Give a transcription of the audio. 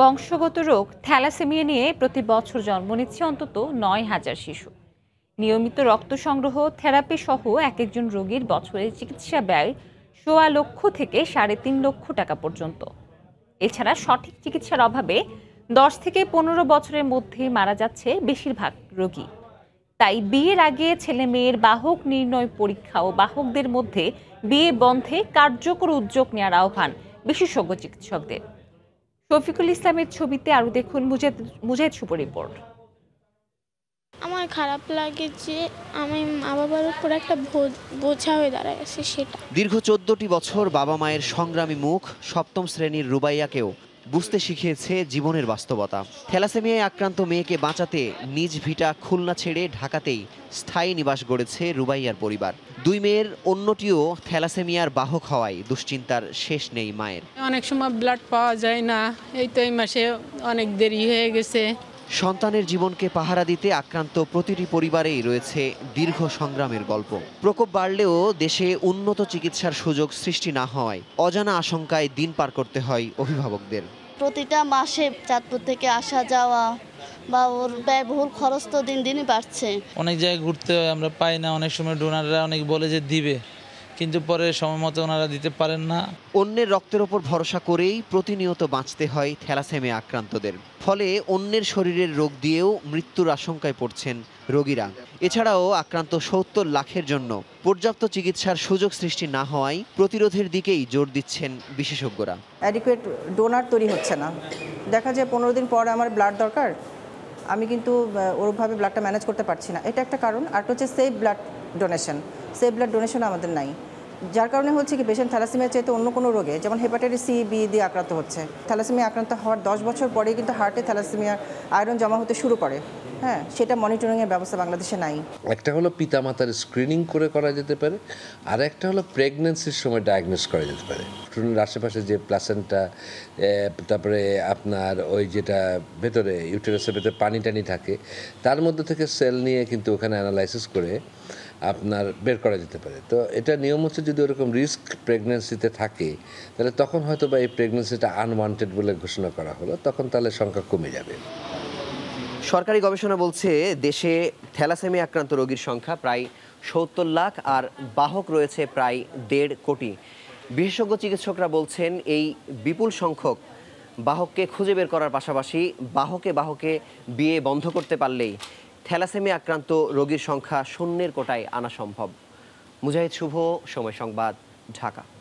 বংশগত রোগ থ্যালাসেমিয়া নিয়ে প্রতি বছর জন্ম নিচ্ছে অন্তত নয় হাজার শিশু নিয়মিত রক্ত সংগ্রহ থেরাপি সহ এক একজন রোগীর বছরের চিকিৎসা ব্যয় সোয়া লক্ষ থেকে সাড়ে তিন লক্ষ টাকা পর্যন্ত এছাড়া সঠিক চিকিৎসার অভাবে দশ থেকে পনেরো বছরের মধ্যে মারা যাচ্ছে বেশিরভাগ রোগী তাই বিয়ের আগে ছেলে মেয়ের বাহক নির্ণয় পরীক্ষা ও বাহকদের মধ্যে বিয়ে বন্ধে কার্যকর উদ্যোগ নেওয়ার আহ্বান বিশেষজ্ঞ চিকিৎসকদের শফিকুল ইসলামের ছবিতে আরও দেখুন মুজাহিদ মুজাহিদ রিপোর্ট আমার খারাপ লাগে যে আমি মা বাবার উপর একটা বোঝা হয়ে দাঁড়ায় আছে সেটা দীর্ঘ চোদ্দটি বছর বাবা মায়ের সংগ্রামী মুখ সপ্তম শ্রেণীর রুবাইয়াকেও বুঝতে শিখিয়েছে জীবনের বাস্তবতা থ্যালাসেমিয়ায় আক্রান্ত মেয়েকে বাঁচাতে নিজ ভিটা খুলনা ছেড়ে ঢাকাতেই স্থায়ী নিবাস গড়েছে রুবাইয়ার পরিবার দুই মেয়ের অন্যটিও থ্যালাসেমিয়ার বাহক হওয়ায় দুশ্চিন্তার শেষ নেই মায়ের অনেক সময় ব্লাড পাওয়া যায় না এই তো এই মাসে অনেক দেরি হয়ে গেছে সন্তানের জীবনকে পাহারা দিতে আক্রান্ত প্রতিটি পরিবারেই রয়েছে দীর্ঘ সংগ্রামের গল্প প্রকোপ বাড়লেও দেশে উন্নত চিকিৎসার সুযোগ সৃষ্টি না হওয়ায় অজানা আশঙ্কায় দিন পার করতে হয় অভিভাবকদের প্রতিটা মাসে চাঁদপুর থেকে আসা যাওয়া বা ওর ব্যয়বহুল খরচ তো দিন দিনই বাড়ছে অনেক জায়গায় ঘুরতে হয় আমরা পাই না অনেক সময় ডোনাররা অনেক বলে যে দিবে কিন্তু পরে মতো ওনারা দিতে পারেন না অন্যের রক্তের ওপর ভরসা করেই প্রতিনিয়ত বাঁচতে হয় থ্যালাসেমে আক্রান্তদের ফলে অন্যের শরীরের রোগ দিয়েও মৃত্যুর আশঙ্কায় পড়ছেন রোগীরা এছাড়াও আক্রান্ত সত্তর লাখের জন্য পর্যাপ্ত চিকিৎসার সুযোগ সৃষ্টি না হওয়ায় প্রতিরোধের দিকেই জোর দিচ্ছেন বিশেষজ্ঞরা অ্যাডিকুয়েট ডোনার তৈরি হচ্ছে না দেখা যায় পনেরো দিন পর আমার ব্লাড দরকার আমি কিন্তু ওরকমভাবে ব্লাডটা ম্যানেজ করতে পারছি না এটা একটা কারণ আর হচ্ছে safe blood donation safe blood donation আমাদের নাই যার কারণে হচ্ছে কি পেশেন্ট থ্যালাসেমিয়া চাইতে অন্য কোনো রোগে যেমন হেপাটাইটিস সি বি দিয়ে আক্রান্ত হচ্ছে থ্যালাসেমিয়া আক্রান্ত হওয়ার দশ বছর পরে কিন্তু হার্টে থ্যালাসিমিয়া আয়রন জমা হতে শুরু করে হ্যাঁ সেটা মনিটরিংয়ের ব্যবস্থা বাংলাদেশে নাই একটা হলো পিতামাতার স্ক্রিনিং করে করা যেতে পারে আর একটা হলো প্রেগনেন্সির সময় ডায়াগনোস করা যেতে পারে আশেপাশে যে প্লাসেন্টা তারপরে আপনার ওই যেটা ভেতরে ইউটেরাসের ভেতরে পানি টানি থাকে তার মধ্যে থেকে সেল নিয়ে কিন্তু ওখানে অ্যানালাইসিস করে আপনার বের করা যেতে পারে তো এটা নিয়ম হচ্ছে যদি ওরকম রিস্ক প্রেগনেন্সিতে থাকে তাহলে তখন হয়তো বা এই প্রেগনেন্সিটা আনওয়ান্টেড বলে ঘোষণা করা হলো তখন তাহলে সংখ্যা কমে যাবে সরকারি গবেষণা বলছে দেশে থ্যালাসেমি আক্রান্ত রোগীর সংখ্যা প্রায় সত্তর লাখ আর বাহক রয়েছে প্রায় দেড় কোটি বিশেষজ্ঞ চিকিৎসকরা বলছেন এই বিপুল সংখ্যক বাহককে খুঁজে বের করার পাশাপাশি বাহকে বাহকে বিয়ে বন্ধ করতে পারলেই থ্যালাসেমি আক্রান্ত রোগীর সংখ্যা শূন্যের কোটায় আনা সম্ভব মুজাহিদ শুভ সময় সংবাদ ঢাকা